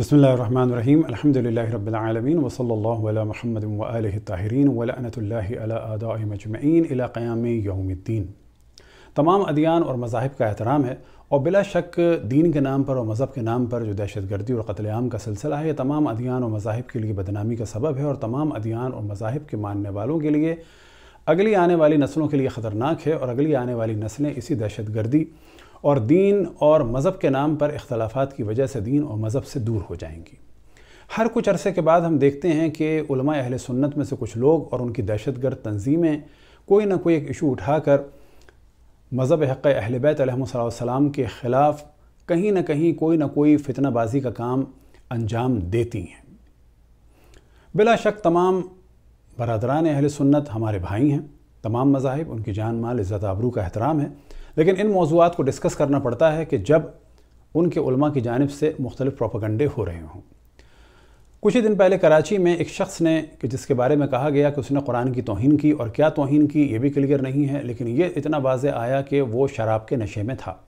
बसमीम अल्हम्दुलिल्लाहि रब्बिल आलमीन व सल्लल्लाहु अला मुहम्मद व आलिहि ताहिरीन व लअनतुल्लाहि अला आदाइ मजमईन इला क़याम यौमिद्दीन तमाम अदियान और मज़ाहिब का एहतराम है और बिला शक दीन के नाम पर और मज़हब के नाम पर जो दहशत गर्दी और कतलेआम का सिलसिला है ये तमाम अदियान और मज़ाहिब के लिए बदनामी का सबब है और तमाम अदियान और मज़ाहिब के मानने वालों के लिए अगली आने वाली नस्लों के लिए ख़तरनाक है और अगली आने वाली नस्लें इसी दहशत गर्दी और दीन और मज़हब के नाम पर इख्तलाफात की वजह से दीन और मज़हब से दूर हो जाएंगी हर कुछ अरसे के बाद हम देखते हैं कि उलमा अहल सुन्नत में से कुछ लोग और उनकी दहशतगर्द तंजीमें कोई ना कोई एक इशू उठाकर मज़हब हक़ अहल बैतम के ख़िलाफ़ कहीं ना कहीं कोई ना कोई फितनाबाजी का काम अंजाम देती हैं बिला शक तमाम बरदरान अहल सुन्नत हमारे भाई हैं तमाम मज़ाहिब उनकी जान माल इज़्ज़त आबरू का एहतराम है लेकिन इन मौजूद को डिस्कस करना पड़ता है कि जब उनके उलमा की जानब से मुख्तलिफ प्रोपागंडे हो रहे हों कुछ ही दिन पहले कराची में एक शख्स ने कि जिसके बारे में कहा गया कि उसने कुरान की तोहन की और क्या तोहन की ये भी क्लियर नहीं है लेकिन ये इतना वाज आया कि वो शराब के नशे में था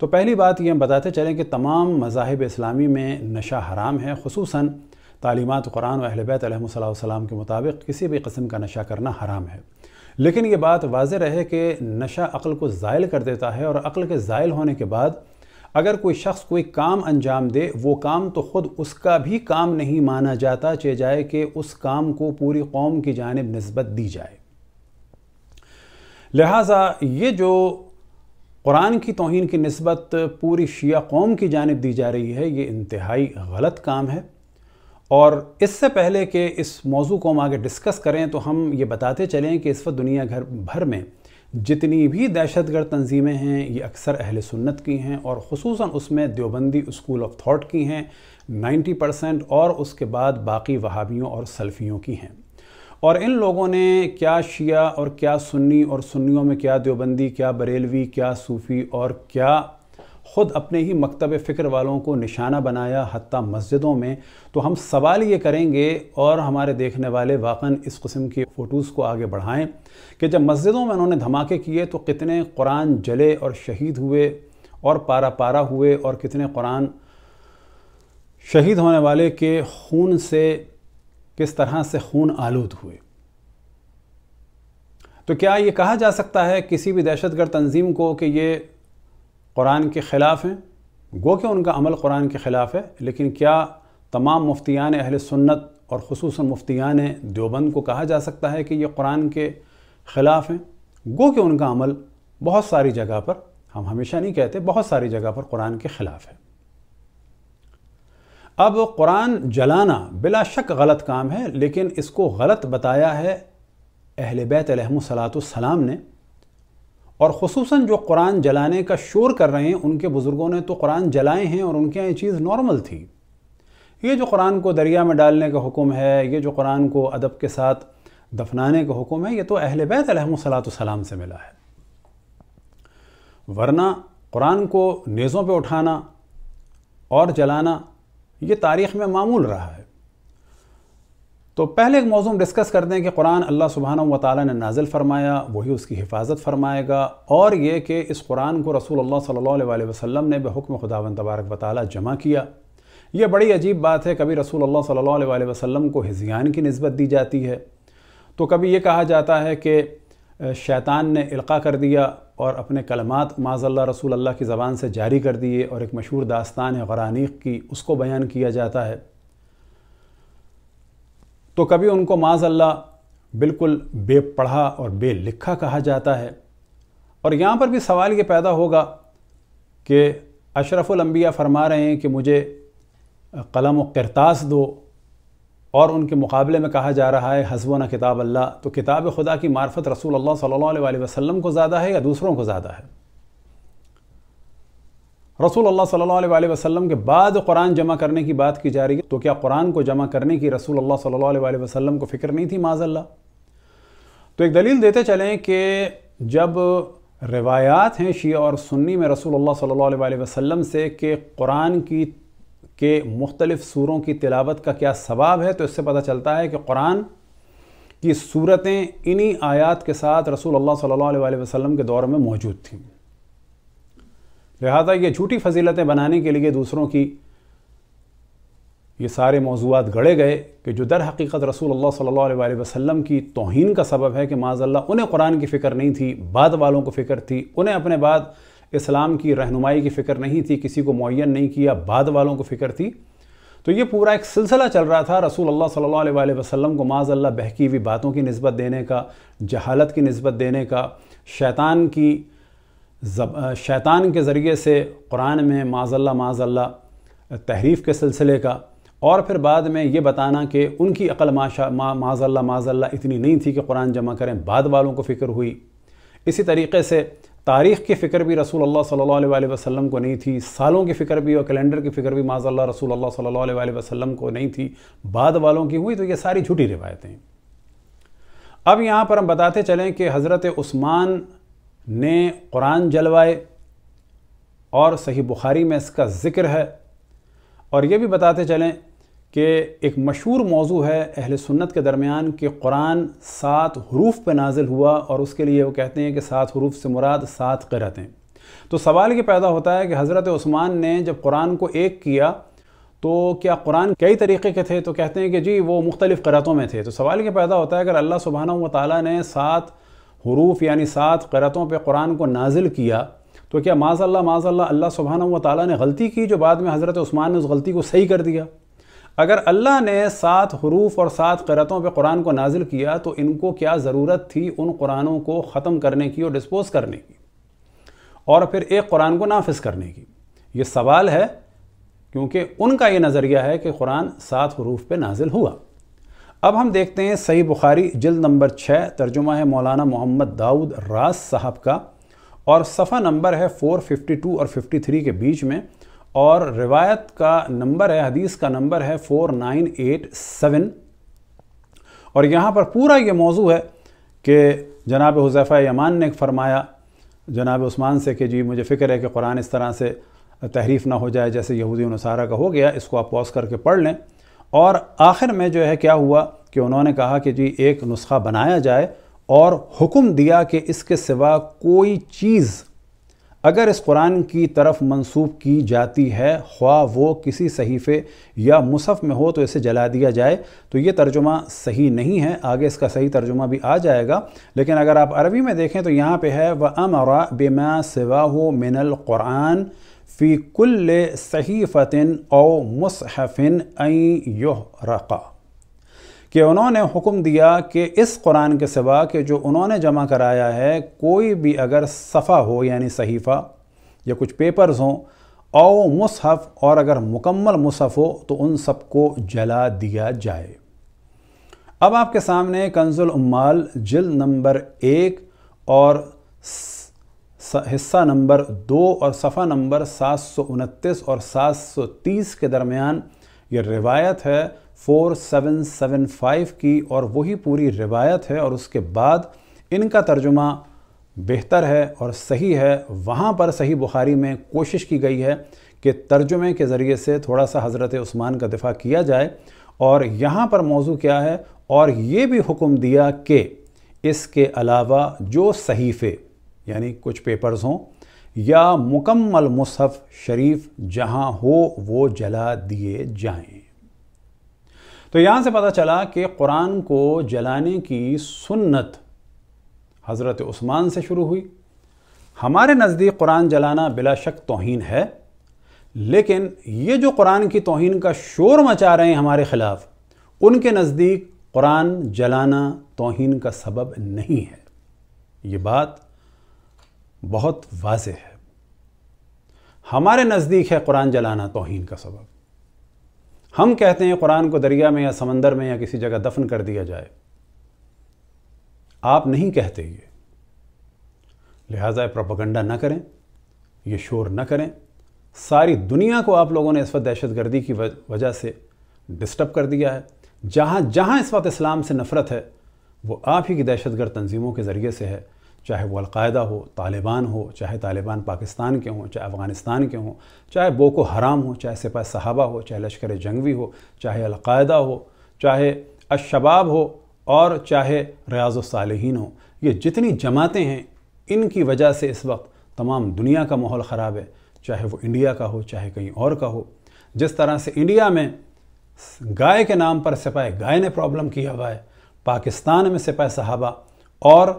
तो पहली बात ये हम बताते चलें कि तमाम मजाहब इस्लामी में नशा हराम है खसूस तालीमत कुरान व अहलबैत के मुताबिक किसी भी कस्म का नशा करना हराम है लेकिन ये बात वाज रहे कि नशा अक्ल को ज़ायल कर देता है और अक्ल के ज़ायल होने के बाद अगर कोई शख्स कोई काम अंजाम दे वो काम तो ख़ुद उसका भी काम नहीं माना जाता चे जाए कि उस काम को पूरी कौम की जानब नस्बत दी जाए लिहाजा ये जो कुरान की तोहन की नस्बत पूरी शिया कौम की जानब दी जा रही है ये इंतहाई गलत काम है और इससे पहले कि इस मौजू को हम आगे डिस्कस करें तो हम ये बताते चलें कि इस वक्त दुनिया घर भर में जितनी भी दहशत गर्द तंजीमें हैं ये अक्सर अहल सुन्नत की हैं और खसूस उसमें देवबंदी स्कूल ऑफ थाट की हैं 90 परसेंट और उसके बाद बाकी वहावियों और सल्फियों की हैं और इन लोगों ने क्या शिया और क्या सुन्नी और सुन्नियों में क्या देवबंदी क्या बरेलवी क्या सूफ़ी और क्या ख़ुद अपने ही मकतब फ़िक्र वालों को निशाना बनाया हती मस्जिदों में तो हम सवाल ये करेंगे और हमारे देखने वाले वाक़न इस कस्म की फ़ोटोज़ को आगे बढ़ाएँ कि जब मस्जिदों में उन्होंने धमाके किए तो कितने कुरान जले और शहीद हुए और पारा पारा हुए और कितने कुरान शहीद होने वाले के खून से किस तरह से खून आलूद हुए तो क्या ये कहा जा सकता है किसी भी दहशतगर्द तंजीम को कि ये कुरान के ख़िलाफ़ हैं गो कि उनका अमल कुरान के ख़िलाफ़ है लेकिन क्या तमाम मुफ्तियान अहल सुन्नत और खसूस मुफ्तियान देवबंद को कहा जा सकता है कि ये कुरान के ख़िलाफ़ हैं गो कि उनका अमल बहुत सारी जगह पर हम हमेशा नहीं कहते बहुत सारी जगह पर कुरान के ख़िलाफ़ है अब कुरान जलाना बिला शक गलत काम है लेकिन इसको गलत बताया है अहल बैत सलाम ने और खसूस जो कुरान जलाने का शोर कर रहे हैं उनके बुज़ुर्गों ने तो कुरान जलाए हैं और उनके यहाँ ये चीज़ नॉर्मल थी ये जो कुरान को दरिया में डालने का हुक्म है ये जो कुरान को अदब के साथ दफनाने का हुक्म है ये तो अहल बैत सलाम से मिला है वरना कुरान को नेज़ों पे उठाना और जलाना ये तारीख़ में मामूल रहा है तो पहले एक मौजूम डिस्कस करते हैं कि कुरान अल्लाह सुबहाना व ने नाजिल फरमाया वही उसकी हिफाजत फरमाएगा और ये कि इस कुरान को रसूल अल्लाह सल्लल्लाहु अलैहि वसल्लम ने बेहुक्म खुदावन तबारक व जमा किया ये बड़ी अजीब बात है कभी रसूल अल्लाह सल्लल्लाहु अलैहि वसल्लम को हिजियान की नस्बत दी जाती है तो कभी ये कहा जाता है कि शैतान ने इल्का कर दिया और अपने कलमात माजल्ला रसूल अल्लाह की ज़बान से जारी कर दिए और एक मशहूर दास्तान है गरानीक की उसको बयान किया जाता है तो कभी उनको माज अल्लाह बिल्कुल बेपढ़ा और बेलिखा कहा जाता है और यहाँ पर भी सवाल ये पैदा होगा कि अशरफुलम्बिया फरमा रहे हैं कि मुझे कलम व करतास दो और उनके मुकाबले में कहा जा रहा है हसबना किताब अल्लाह तो किताब खुदा की मार्फत रसूल अल्लाह सल्लल्लाहु अलैहि वसल्लम को ज़्यादा है या दूसरों को ज़्यादा है रसूल अल्लाह सल्लल्लाहु अलैहि वसल्लम के बाद कुरान जमा करने की बात की जा रही है तो क्या कुरान को जमा करने की रसूल अल्लाह सल्लल्लाहु अलैहि वसल्लम को फिक्र नहीं थी माजल्ला तो एक दलील देते चलें कि जब रिवायात हैं शिया और सुन्नी में रसूल अल्लाह सल्लल्लाहु अलैहि वसल्लम से कि कुरान की के मुख्तलिफ़ सूरों की तिलावत का क्या सवाब है तो इससे पता चलता है कि कुरान की सूरतें इन्हीं आयात के साथ रसूल अल्लाह सल्लल्लाहु अलैहि वसल्लम के दौर में मौजूद थीं लिहाजा ये झूठी फजीलतें बनाने के लिए दूसरों की ये सारे मौजूद गढ़े गए कि जो दर हकीकत रसूल अल्लाह सल्लल्लाहु अलैहि वसल्लम की तोहन का सबब है कि माजल्ला उन्हें कुरान की फ़िक्र नहीं थी बाद वालों को फ़िक्र थी उन्हें अपने बाद इस्लाम की रहनुमाई की फ़िक्र नहीं थी किसी को मुन नहीं किया बाद वालों को फ़िक्र थी तो ये पूरा एक सिलसिला चल रहा था रसूल अल्लाह सल्लल्लाहु अलैहि वसल्लम को माजल्ला बहकी हुई बातों की नस्बत देने का जहालत की नस्बत देने का शैतान की शैतान के ज़रिए से कुरान में माजल्ला माजल्ला तहरीफ़ के सिलसिले का और फिर बाद में ये बताना कि उनकी अकल माशा मा माजल्ला माजल्ला इतनी नहीं थी कि कुरान जमा करें बाद वालों को फ़िक्र हुई इसी तरीके से तारीख़ की फ़िक्र भी रसूल अल्लाह सल्लल्लाहु अलैहि वसल्लम को नहीं थी सालों की फ़िक्र भी और कैलेंडर की फ़िक्र भी माजल्ला रसूल अल्लाह सल्लल्लाहु अलैहि वसल्लम को नहीं थी बाद वालों की हुई तो ये सारी झूठी रिवायतें अब यहाँ पर हम बताते चलें कि हज़रत उस्मान ने कुरान जलवाए और सही बुखारी में इसका ज़िक्र है और ये भी बताते चलें कि एक मशहूर मौजू है अहल सुन्नत के दरमियान कि कुरान सात हरूफ पर नाजिल हुआ और उसके लिए वो कहते हैं कि सात हरूफ से मुराद सात करतें तो सवाल ये पैदा होता है कि हज़रत ओस्मान ने जब कुरान को एक किया तो क्या कुरान कई तरीके के थे तो कहते हैं कि जी वो मुख्तलिफ़ करतों में थे तो सवाल ये पैदा होता है अगर अल्लाह सुबहाना व ताली ने सात हरूफ यानी सात करतों पे कुरान को नाजिल किया तो क्या माजल्ला माजल्ला अल्लाह सुबहाना व ताली ने गलती की जो बाद में हज़रत उस्मान ने उस गलती को सही कर दिया अगर अल्लाह ने सात हरूफ और सात करतों पर कुरान को नाजिल किया तो इनको क्या ज़रूरत थी उन कुरानों को ख़त्म करने की और डिस्पोज करने की और फिर एक कुरान को नाफिज करने की ये सवाल है क्योंकि उनका ये नज़रिया है कि कुरान सात हरूफ पर नाजिल हुआ अब हम देखते हैं सही बुखारी जल्द नंबर छः तर्जुमा है मौलाना मोहम्मद दाऊद रास साहब का और सफ़ा नंबर है 452 और 53 के बीच में और रिवायत का नंबर है हदीस का नंबर है 4987 और यहाँ पर पूरा ये मौजू है कि जनाब हुजैफ़ा यमान ने फरमाया जनाब उस्मान से कि जी मुझे फ़िक्र है कि कुरान इस तरह से तहरीफ़ ना हो जाए जैसे यहूदी नसारा का हो गया इसको आप पॉज करके पढ़ लें और आखिर में जो है क्या हुआ कि उन्होंने कहा कि जी एक नुस्खा बनाया जाए और हुक्म दिया कि इसके सिवा कोई चीज़ अगर इस कुरान की तरफ मंसूब की जाती है ख्वा वो किसी सहीफ़े या मुसफ़ में हो तो इसे जला दिया जाए तो ये तर्जुमा सही नहीं है आगे इसका सही तर्जुमा भी आ जाएगा लेकिन अगर आप अरबी में देखें तो यहाँ पे है व अमरा बेमा सिवा हो मिनल कुरान फ़ीकुल सहीफ़तिन और मुसहफ़िन रक़ा कि उन्होंने हुक्म दिया कि इस कुरान के सिवा के जो उन्होंने जमा कराया है कोई भी अगर सफ़ा हो यानी सहीफ़ा या कुछ पेपर्स हों और मुसहफ़ और अगर मुकम्मल मुसहफ़ हो तो उन सबको जला दिया जाए अब आपके सामने कंजुल उम्माल जिल नंबर एक और हिस्सा नंबर दो और सफ़ा नंबर सात और 730 के दरमियान ये रिवायत है 4775 की और वही पूरी रिवायत है और उसके बाद इनका तर्जुमा बेहतर है और सही है वहाँ पर सही बुखारी में कोशिश की गई है कि तर्जुमे के ज़रिए से थोड़ा सा हज़रत उस्मान का दिफा किया जाए और यहाँ पर मौजू क्या है और ये भी हुक्म दिया कि इसके अलावा जो सहीफ़े यानी कुछ पेपर्स हों या मुकम्मल मुसहफ़ शरीफ जहाँ हो वो जला दिए जाएं तो यहाँ से पता चला कि कुरान को जलाने की सुन्नत हज़रत उस्मान से शुरू हुई हमारे नज़दीक कुरान जलाना बिला शक तोहन है लेकिन ये जो कुरान की तोहन का शोर मचा रहे हैं हमारे ख़िलाफ़ उनके नज़दीक कुरान जलाना तोहन का सबब नहीं है ये बात बहुत वाज है हमारे नज़दीक है कुरान जलाना तोहन का सबब हम कहते हैं कुरान को दरिया में या समंदर में या किसी जगह दफन कर दिया जाए आप नहीं कहते ये लिहाजा प्रोपगंडा ना करें ये शोर ना करें सारी दुनिया को आप लोगों ने इस वक्त दहशत गर्दी की वजह से डिस्टर्ब कर दिया है जहाँ जहाँ इस वक्त इस्लाम से नफ़रत है वो आप ही की दहशत गर्द तंजीमों के ज़रिए से है चाहे वो अलकायदा हो तालिबान हो चाहे तालिबान पाकिस्तान के हों चाहे अफ़गानिस्तान के हों चाहे बोको हराम हो चाहे सिपा सहाबा हो चाहे लश्कर जंगवी हो चाहे अलकायदा हो चाहे अशबाब हो और चाहे रियाज सालहीन हो ये जितनी जमातें हैं इनकी वजह से इस वक्त तमाम दुनिया का माहौल ख़राब है चाहे वो इंडिया का हो चाहे कहीं और का हो जिस तरह से इंडिया में गाय के नाम पर सिपाही गाय ने प्रॉब्लम किया हुआ है पाकिस्तान में सिपाही सहाबा और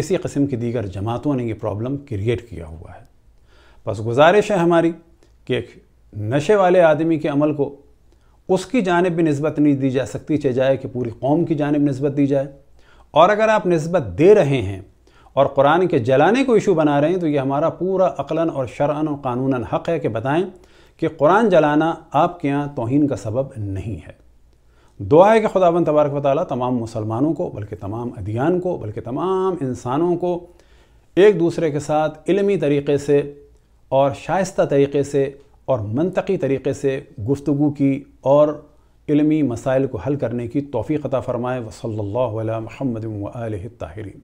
इसी कस्म की दीगर जमातों ने यह प्रॉब्लम क्रिएट किया हुआ है बस गुजारिश है हमारी कि एक नशे वाले आदमी के अमल को उसकी जानब भी नस्बत नहीं दी जा सकती चाहे जाए कि पूरी कौम की जानब नस्बत दी जाए और अगर आप नस्बत दे रहे हैं और कुरान के जलाने को इशू बना रहे हैं तो ये हमारा पूरा अकलन और शरान और कानूनन हक़ है कि बताएं कि कुरान जलाना आपके यहाँ तोहन का सबब नहीं है दुआ है कि खुदाबंद तबारक वाली तमाम मुसलमानों को बल्कि तमाम अदियान को बल्कि तमाम इंसानों को एक दूसरे के साथ इलमी तरीके से और शायस्त तरीके से और मनतकी तरीके से गुफ्तु की और इलमी मसाइल को हल करने की तोफ़ी ख़ता फ़रमाए वसल्ला महमद ताहरीन